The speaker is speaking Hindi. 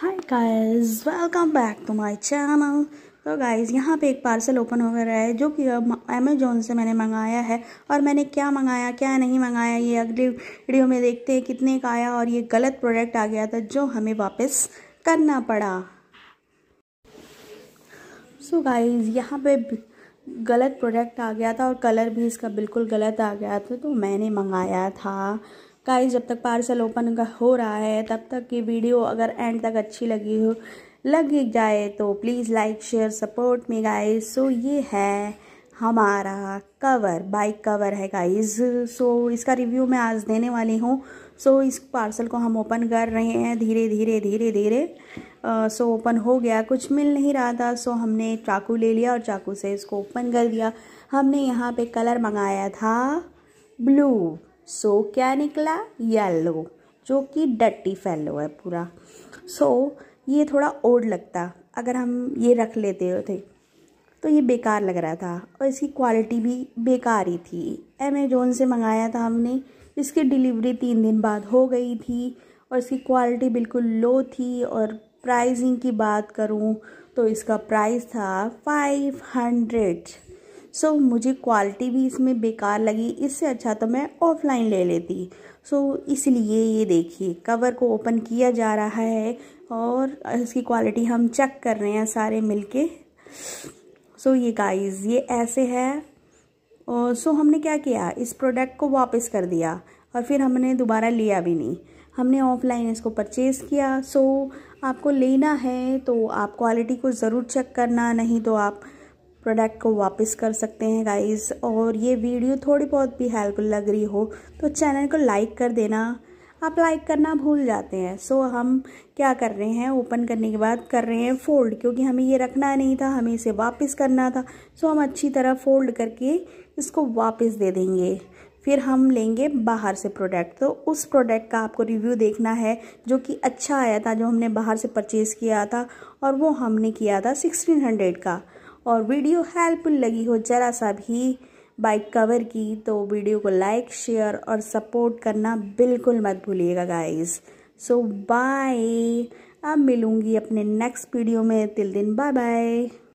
hi guys welcome back to my channel तो गाइस यहाँ पे एक पार्सल ओपन हो गया है जो कि अब अमेजोन से मैंने मंगाया है और मैंने क्या मंगाया क्या नहीं मंगाया ये अगली वीडियो में देखते हैं कितने का आया और ये गलत प्रोडक्ट आ गया था जो हमें वापस करना पड़ा सो गाइज़ गाइस यहाँ पे गलत प्रोडक्ट आ गया था और कलर भी इसका बिल्कुल गलत आ गया था तो मैंने मंगाया था गाइस जब तक पार्सल ओपन हो रहा है तब तक ये वीडियो अगर एंड तक अच्छी लगी हो लग जाए तो please like share support me guys so ये है हमारा कवर बाइक कवर है गाइस सो इसका रिव्यू मैं आज देने वाली हूँ सो इस पार्सल को हम ओपन कर रहे हैं धीरे धीरे धीरे धीरे सो uh, ओपन हो गया कुछ मिल नहीं रहा था सो हमने चाकू ले लिया और चाकू से इसको ओपन कर दिया हमने यहाँ पे कलर मंगाया था ब्लू सो so, क्या निकला येलो जो कि डट्टी फेलो है पूरा सो so, ये थोड़ा ओड लगता अगर हम ये रख लेते थे तो ये बेकार लग रहा था और इसकी क्वालिटी भी बेकार ही थी अमेजोन से मंगाया था हमने इसकी डिलीवरी तीन दिन बाद हो गई थी और इसकी क्वालिटी बिल्कुल लो थी और प्राइजिंग की बात करूँ तो इसका प्राइस था फाइव हंड्रेड सो so, मुझे क्वालिटी भी इसमें बेकार लगी इससे अच्छा तो मैं ऑफलाइन ले लेती सो so, इसलिए ये देखिए कवर को ओपन किया जा रहा है और इसकी क्वालिटी हम चेक कर रहे हैं सारे मिलके सो so, ये गाइस ये ऐसे है सो सो so, हमने क्या किया इस प्रोडक्ट को वापस कर दिया और फिर हमने दोबारा लिया भी नहीं हमने ऑफलाइन इसको परचेज़ किया सो so, आपको लेना है तो आप क्वालिटी को ज़रूर चेक करना नहीं तो आप प्रोडक्ट को वापस कर सकते हैं गाइस और ये वीडियो थोड़ी बहुत भी हेल्प लग रही हो तो चैनल को लाइक कर देना आप लाइक करना भूल जाते हैं सो so, हम क्या कर रहे हैं ओपन करने के बाद कर रहे हैं फोल्ड क्योंकि हमें ये रखना नहीं था हमें इसे वापस करना था सो so, हम अच्छी तरह फोल्ड करके इसको वापस दे देंगे फिर हम लेंगे बाहर से प्रोडक्ट तो उस प्रोडक्ट का आपको रिव्यू देखना है जो कि अच्छा आया था जो हमने बाहर से परचेज़ किया था और वो हमने किया था सिक्सटीन हंड्रेड का और वीडियो हेल्पफुल लगी हो ज़रा सा भी बाइक कवर की तो वीडियो को लाइक शेयर और सपोर्ट करना बिल्कुल मत भूलिएगा गाइस सो बाय अब मिलूंगी अपने नेक्स्ट वीडियो में तिल दिन बाय बाय